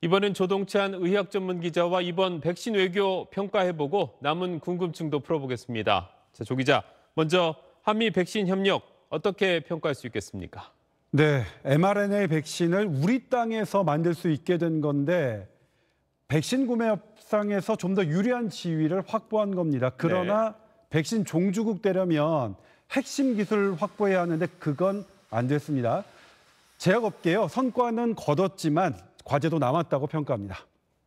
이번엔 조동찬 의학 전문 기자와 이번 백신 외교 평가해보고 남은 궁금증도 풀어보겠습니다. 자, 조 기자, 먼저 한미 백신 협력 어떻게 평가할 수 있겠습니까? 네, mRNA 백신을 우리 땅에서 만들 수 있게 된 건데 백신 구매 협상에서 좀 더 유리한 지위를 확보한 겁니다. 그러나 네. 백신 종주국 되려면 핵심 기술 확보해야 하는데 그건 안 됐습니다. 제약업계요. 성과는 거뒀지만 과제도 남았다고 평가합니다.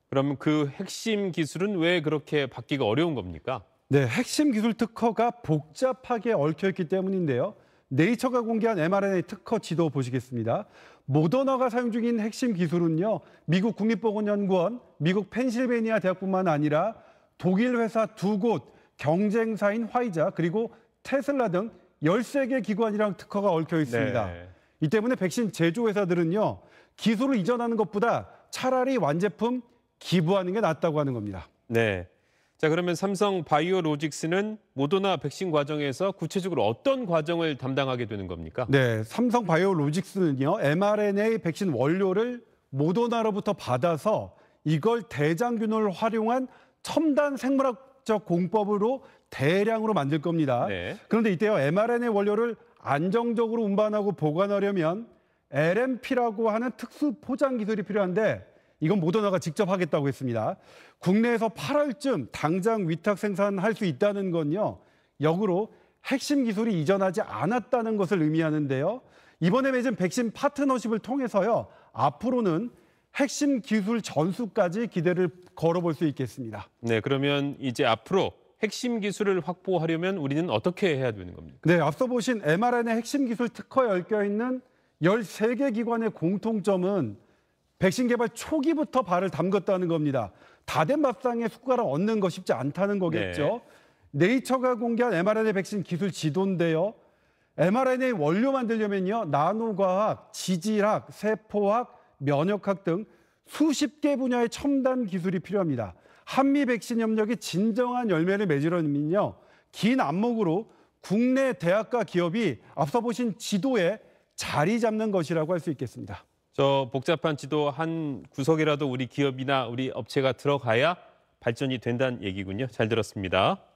그럼 그 핵심 기술은 왜 그렇게 받기가 어려운 겁니까? 네, 핵심 기술 특허가 복잡하게 얽혀 있기 때문인데요. 네이처가 공개한 mRNA 특허 지도 보시겠습니다. 모더나가 사용 중인 핵심 기술은요. 미국 국립보건연구원, 미국 펜실베니아 대학뿐만 아니라 독일 회사 두 곳, 경쟁사인 화이자 그리고 테슬라 등 열세 개 기관이랑 특허가 얽혀 있습니다. 네. 이 때문에 백신 제조회사들은요, 기술을 이전하는 것보다 차라리 완제품 기부하는 게 낫다고 하는 겁니다. 네. 자, 그러면 삼성 바이오로직스는 모더나 백신 과정에서 구체적으로 어떤 과정을 담당하게 되는 겁니까? 네, 삼성 바이오로직스는요, mRNA 백신 원료를 모더나로부터 받아서 이걸 대장균을 활용한 첨단 생물학 화학적 공법으로 대량으로 만들 겁니다. 네. 그런데 이때요 mRNA 원료를 안정적으로 운반하고 보관하려면 LMP라고 하는 특수 포장 기술이 필요한데 이건 모더나가 직접 하겠다고 했습니다. 국내에서 8월쯤 당장 위탁 생산할 수 있다는 건요. 역으로 핵심 기술이 이전하지 않았다는 것을 의미하는데요. 이번에 맺은 백신 파트너십을 통해서요. 앞으로는 핵심 기술 전수까지 기대를 걸어볼 수 있겠습니다. 네, 그러면 이제 앞으로 핵심 기술을 확보하려면 우리는 어떻게 해야 되는 겁니까? 네, 앞서 보신 mRNA 핵심 기술 특허에 얽혀 있는 13개 기관의 공통점은 백신 개발 초기부터 발을 담궜다는 겁니다. 다 된 밥상에 숟가락 얻는 거 쉽지 않다는 거겠죠. 네. 네이처가 공개한 mRNA 백신 기술 지도인데요. mRNA 원료 만들려면요. 나노과학, 지질학, 세포학, 면역학 등 수십 개 분야의 첨단 기술이 필요합니다. 한미 백신 협력이 진정한 열매를 맺으려면요. 긴 안목으로 국내 대학과 기업이 앞서 보신 지도에 자리 잡는 것이라고 할 수 있겠습니다. 저 복잡한 지도 한 구석이라도 우리 기업이나 우리 업체가 들어가야 발전이 된다는 얘기군요. 잘 들었습니다.